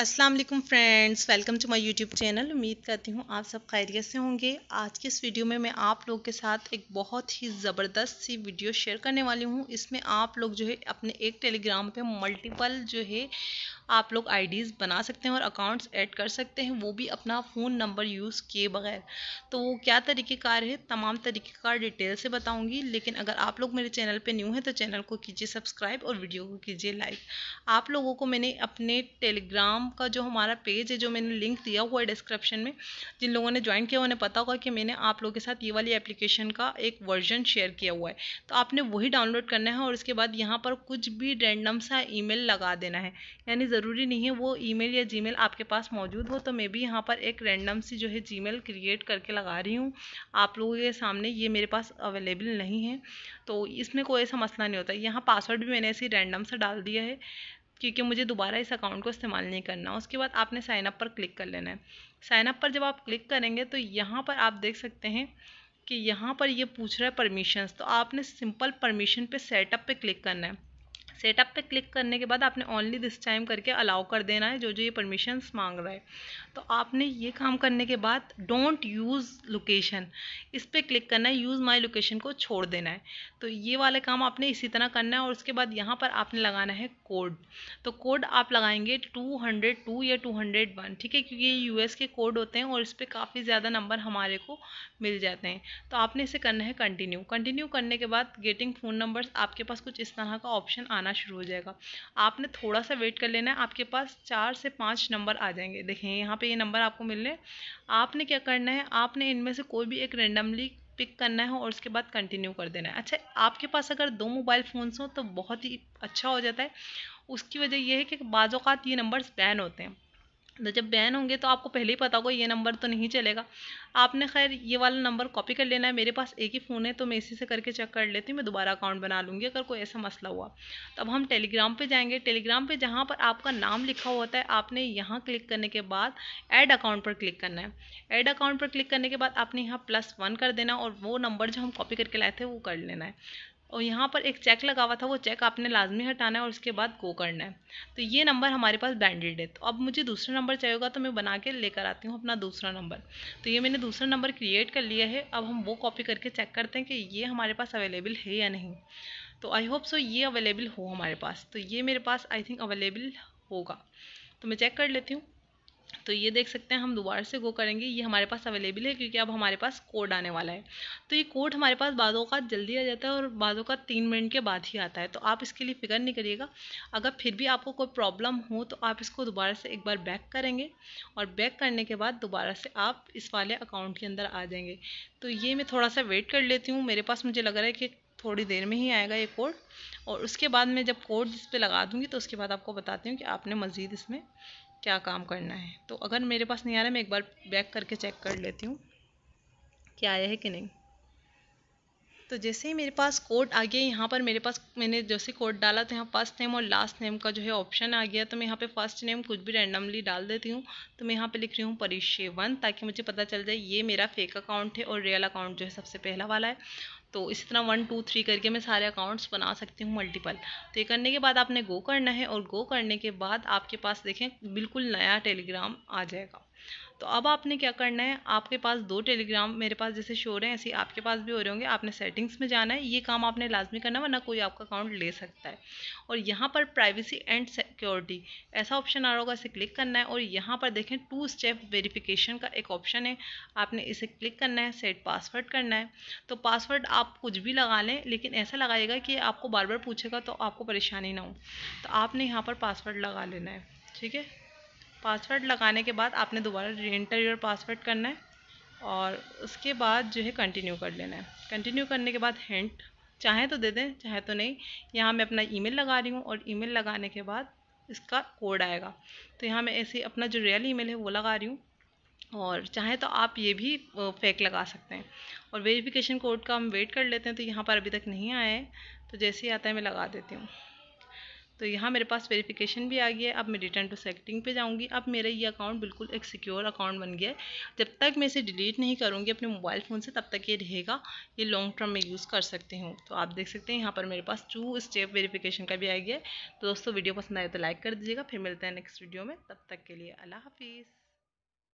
अस्सलाम वालेकुम friends welcome to my YouTube channel उम्मीद करती हूँ आप सब खैरियत से होंगे आज की इस वीडियो में मैं आप लोग के साथ एक बहुत ही ज़बरदस्त सी वीडियो शेयर करने वाली हूँ इसमें आप लोग जो है अपने एक टेलीग्राम पे मल्टीपल जो है आप लोग आईडीज़ बना सकते हैं और अकाउंट्स ऐड कर सकते हैं वो भी अपना फ़ोन नंबर यूज़ किए बगैर तो वो क्या तरीक़ेकार है तमाम तरीक़ेकार डिटेल से बताऊँगी लेकिन अगर आप लोग मेरे चैनल पर न्यू हैं तो चैनल को कीजिए सब्सक्राइब और वीडियो को कीजिए लाइक आप लोगों को मैंने अपने टेलीग्राम का जो हमारा पेज है जो मैंने लिंक दिया हुआ है डिस्क्रिप्शन में जिन लोगों ने ज्वाइन किया उन्हें पता होगा कि मैंने आप लोगों के साथ ये वाली एप्लीकेशन का एक वर्जन शेयर किया हुआ है तो आपने वही डाउनलोड करना है और इसके बाद यहाँ पर कुछ भी रैंडम सा ई लगा देना है यानी ज़रूरी नहीं है वो ईमेल या जीमेल आपके पास मौजूद हो तो मैं भी यहाँ पर एक रैंडम सी जो है जीमेल क्रिएट करके लगा रही हूँ आप लोगों के सामने ये मेरे पास अवेलेबल नहीं है तो इसमें कोई ऐसा मसला नहीं होता यहाँ पासवर्ड भी मैंने ऐसे रैंडम से डाल दिया है क्योंकि मुझे दोबारा इस अकाउंट को इस्तेमाल नहीं करना उसके बाद आपने साइनअप पर क्लिक कर लेना है साइनअप पर जब आप क्लिक करेंगे तो यहाँ पर आप देख सकते हैं कि यहाँ पर ये पूछ रहा है परमिशंस तो आपने सिंपल परमिशन पे सेटअप पे क्लिक करना है सेटअप पे क्लिक करने के बाद आपने ओनली दिस टाइम करके अलाउ कर देना है जो जो ये परमिशंस मांग रहा है तो आपने ये काम करने के बाद डोंट यूज़ लोकेशन इस पर क्लिक करना है यूज़ माई लोकेशन को छोड़ देना है तो ये वाला काम आपने इसी तरह करना है और उसके बाद यहाँ पर आपने लगाना है कोड तो कोड आप लगाएंगे टू हंड्रेड टू या टू हंड्रेड वन ठीक है क्योंकि ये एस के कोड होते हैं और इस पर काफ़ी ज़्यादा नंबर हमारे को मिल जाते हैं तो आपने इसे करना है कंटिन्यू कंटिन्यू करने के बाद गेटिंग फ़ोन नंबर्स आपके पास कुछ इस तरह का ऑप्शन आना आना शुरू हो जाएगा आपने थोड़ा सा वेट कर लेना है आपके पास चार से पाँच नंबर आ जाएंगे देखें यहाँ पर ये नंबर आपको मिल रहे आपने क्या करना है आपने इनमें से कोई भी एक रेंडमली पिक करना है और उसके बाद कंटिन्यू कर देना है अच्छा आपके पास अगर दो मोबाइल फ़ोन्स हों तो बहुत ही अच्छा हो जाता है उसकी वजह यह है कि बाज़ात ये नंबर्स बैन होते हैं तो जब बैन होंगे तो आपको पहले ही पता होगा ये नंबर तो नहीं चलेगा आपने खैर ये वाला नंबर कॉपी कर लेना है मेरे पास एक ही फ़ोन है तो मैं इसी से करके चेक कर लेती हूँ मैं दोबारा अकाउंट बना लूँगी अगर कोई ऐसा मसला हुआ तो अब हम टेलीग्राम पे जाएंगे टेलीग्राम पे जहाँ पर आपका नाम लिखा होता है आपने यहाँ क्लिक करने के बाद एड अकाउंट पर क्लिक करना है ऐड अकाउंट पर क्लिक करने के बाद आपने यहाँ प्लस वन कर देना और वो नंबर जो हम कॉपी करके लाए थे वो कर लेना है और यहाँ पर एक चेक लगा हुआ था वो चेक आपने लाजमी हटाना है और उसके बाद गो करना है तो ये नंबर हमारे पास बैंडेड है तो अब मुझे दूसरा नंबर चाहिए होगा तो मैं बना के लेकर आती हूँ अपना दूसरा नंबर तो ये मैंने दूसरा नंबर क्रिएट कर लिया है अब हम वो कॉपी करके चेक करते हैं कि ये हमारे पास अवेलेबल है या नहीं तो आई होप सो ये अवेलेबल हो हमारे पास तो ये मेरे पास आई थिंक अवेलेबल होगा तो मैं चेक कर लेती हूँ तो ये देख सकते हैं हम दोबारा से गो करेंगे ये हमारे पास अवेलेबल है क्योंकि अब हमारे पास कोड आने वाला है तो ये कोड हमारे पास बाजों का जल्दी आ जाता है और बाजों का तीन मिनट के बाद ही आता है तो आप इसके लिए फिक्र नहीं करिएगा अगर फिर भी आपको कोई प्रॉब्लम हो तो आप इसको दोबारा से एक बार बैक करेंगे और बैक करने के बाद दोबारा से आप इस वाले अकाउंट के अंदर आ जाएंगे तो ये मैं थोड़ा सा वेट कर लेती हूँ मेरे पास मुझे लग रहा है कि थोड़ी देर में ही आएगा ये कोड और उसके बाद मैं जब कोड इस पर लगा दूँगी तो उसके बाद आपको बताती हूँ कि आपने मज़ीद इसमें क्या काम करना है तो अगर मेरे पास नहीं आ रहा है मैं एक बार बैक करके चेक कर लेती हूँ कि आया है कि नहीं तो जैसे ही मेरे पास कोड आ गया यहाँ पर मेरे पास मैंने जैसे कोड डाला तो यहाँ फर्स्ट नेम और लास्ट नेम का जो है ऑप्शन आ गया तो मैं यहाँ पे फर्स्ट नेम कुछ भी रैंडमली डाल देती हूँ तो मैं यहाँ पे लिख रही हूँ परिशेवन ताकि मुझे पता चल जाए ये मेरा फेक अकाउंट है और रियल अकाउंट जो है सबसे पहला वाला है तो इसी तरह वन टू थ्री करके मैं सारे अकाउंट्स बना सकती हूँ मल्टीपल तो ये करने के बाद आपने गो करना है और गो करने के बाद आपके पास देखें बिल्कुल नया टेलीग्राम आ जाएगा तो अब आपने क्या करना है आपके पास दो टेलीग्राम मेरे पास जैसे शो रहे हैं ऐसे आपके पास भी हो रहे होंगे आपने सेटिंग्स में जाना है ये काम आपने लाजमी करना वरना कोई आपका अकाउंट ले सकता है और यहाँ पर प्राइवेसी एंड सिक्योरिटी ऐसा ऑप्शन आ रहा होगा इसे क्लिक करना है और यहाँ पर देखें टू स्टेप वेरीफिकेशन का एक ऑप्शन है आपने इसे क्लिक करना है सेट पासवर्ड करना है तो पासवर्ड आप कुछ भी लगा लें लेकिन ऐसा लगाइएगा कि आपको बार बार पूछेगा तो आपको परेशानी ना हो तो आपने यहाँ पर पासवर्ड लगा लेना है ठीक है पासवर्ड लगाने के बाद आपने दोबारा री एंटर योर पासवर्ड करना है और उसके बाद जो है कंटिन्यू कर लेना है कंटिन्यू करने के बाद हिंट चाहे तो दे दें चाहे तो नहीं यहाँ मैं अपना ईमेल लगा रही हूँ और ईमेल लगाने के बाद इसका कोड आएगा तो यहाँ मैं ऐसे अपना जो रियल ईमेल है वो लगा रही हूँ और चाहे तो आप ये भी फेक लगा सकते हैं और वेरिफिकेशन कोड का हम वेट कर लेते हैं तो यहाँ पर अभी तक नहीं आया है तो जैसे ही आता है मैं लगा देती हूँ तो यहाँ मेरे पास वेरिफिकेशन भी आ गया है अब मैं रिटर्न टू सेटिंग पे जाऊँगी अब मेरा ये अकाउंट बिल्कुल एक सिक्योर अकाउंट बन गया है जब तक मैं इसे डिलीट नहीं करूँगी अपने मोबाइल फ़ोन से तब तक ये रहेगा ये लॉन्ग टर्म में यूज़ कर सकते हूँ तो आप देख सकते हैं यहाँ पर मेरे पास टू स्टेप वेरीफिकेशन का भी आ गया है तो दोस्तों वीडियो पसंद आए तो लाइक कर दीजिएगा फिर मिलते हैं नेक्स्ट वीडियो में तब तक के लिए अल्लाह हाफिज़